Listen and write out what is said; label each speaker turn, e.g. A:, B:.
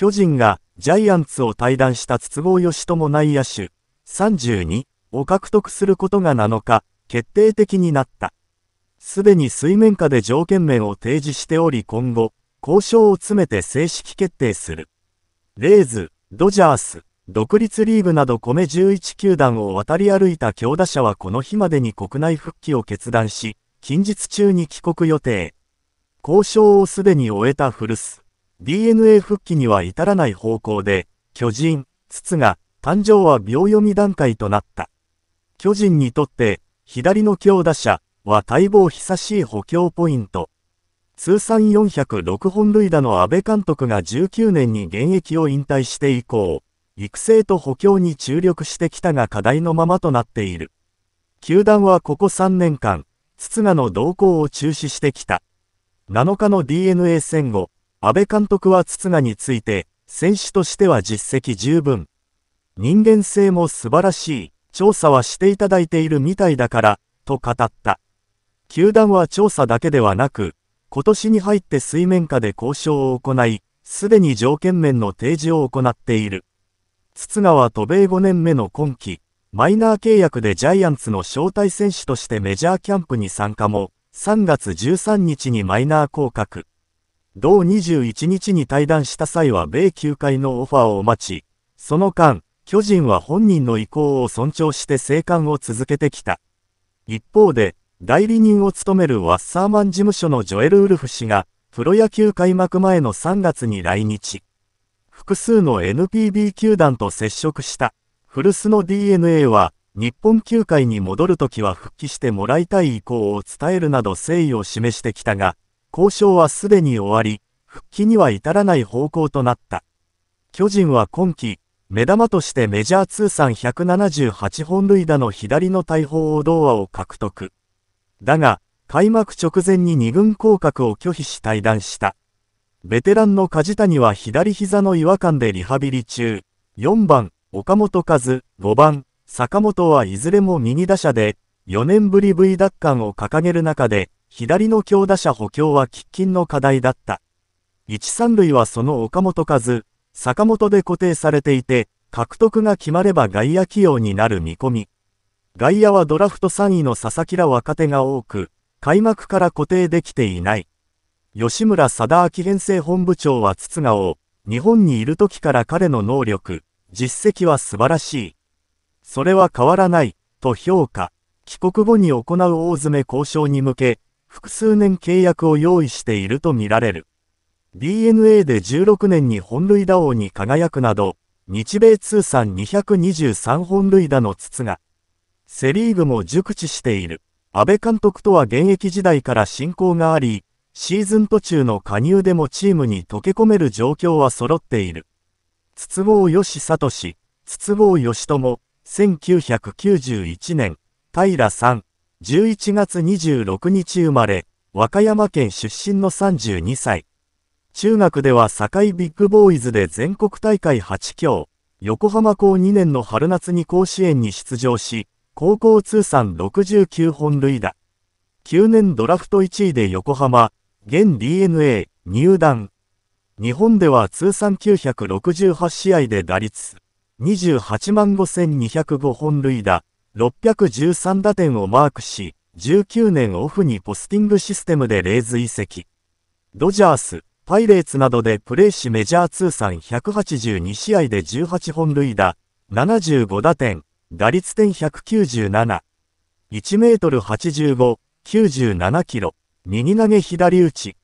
A: 巨人がジャイアンツを退団した筒香義友内野手32を獲得することが7日、決定的になった。すでに水面下で条件面を提示しており今後、交渉を詰めて正式決定する。レーズ、ドジャース、独立リーグなど米11球団を渡り歩いた強打者はこの日までに国内復帰を決断し、近日中に帰国予定。交渉をすでに終えた古巣。DNA 復帰には至らない方向で、巨人、筒が、誕生は秒読み段階となった。巨人にとって、左の強打者は待望久しい補強ポイント。通算406本塁打の安倍監督が19年に現役を引退して以降、育成と補強に注力してきたが課題のままとなっている。球団はここ3年間、筒賀の動向を中止してきた。7日の DNA 戦後、安倍監督は筒賀について、選手としては実績十分。人間性も素晴らしい、調査はしていただいているみたいだから、と語った。球団は調査だけではなく、今年に入って水面下で交渉を行い、すでに条件面の提示を行っている。筒賀は渡米5年目の今季、マイナー契約でジャイアンツの招待選手としてメジャーキャンプに参加も、3月13日にマイナー降格。同21日に対談した際は米球界のオファーを待ち、その間、巨人は本人の意向を尊重して生還を続けてきた。一方で、代理人を務めるワッサーマン事務所のジョエル・ウルフ氏が、プロ野球開幕前の3月に来日。複数の NPB 球団と接触した。古巣の DNA は、日本球界に戻るときは復帰してもらいたい意向を伝えるなど誠意を示してきたが、交渉はすでに終わり、復帰には至らない方向となった。巨人は今季、目玉としてメジャー通算178本塁打の左の大砲を童話を獲得。だが、開幕直前に2軍降格を拒否し退団した。ベテランの梶谷は左膝の違和感でリハビリ中。4番、岡本和、5番、坂本はいずれも右打者で、4年ぶり V 奪還を掲げる中で、左の強打者補強は喫緊の課題だった。1、3塁はその岡本和、坂本で固定されていて、獲得が決まれば外野起用になる見込み。外野はドラフト3位の佐々木ら若手が多く、開幕から固定できていない。吉村貞明編成本部長は筒がを、日本にいる時から彼の能力、実績は素晴らしい。それは変わらない、と評価。帰国後に行う大詰め交渉に向け、複数年契約を用意しているとみられる。DNA で16年に本塁打王に輝くなど、日米通算223本塁打の筒が、セリーグも熟知している。安倍監督とは現役時代から親交があり、シーズン途中の加入でもチームに溶け込める状況は揃っている。筒香義氏、筒香義友、1991年、平さん、11月26日生まれ、和歌山県出身の32歳。中学では堺ビッグボーイズで全国大会8強、横浜校2年の春夏に甲子園に出場し、高校通算69本塁打。9年ドラフト1位で横浜、現 DNA、入団。日本では通算968試合で打率、28万5205本塁打、613打点をマークし、19年オフにポスティングシステムでレーズ移籍。ドジャース、パイレーツなどでプレーしメジャー通算182試合で18本塁打、75打点、打率点197。1メートル85、97キロ、右投げ左打ち、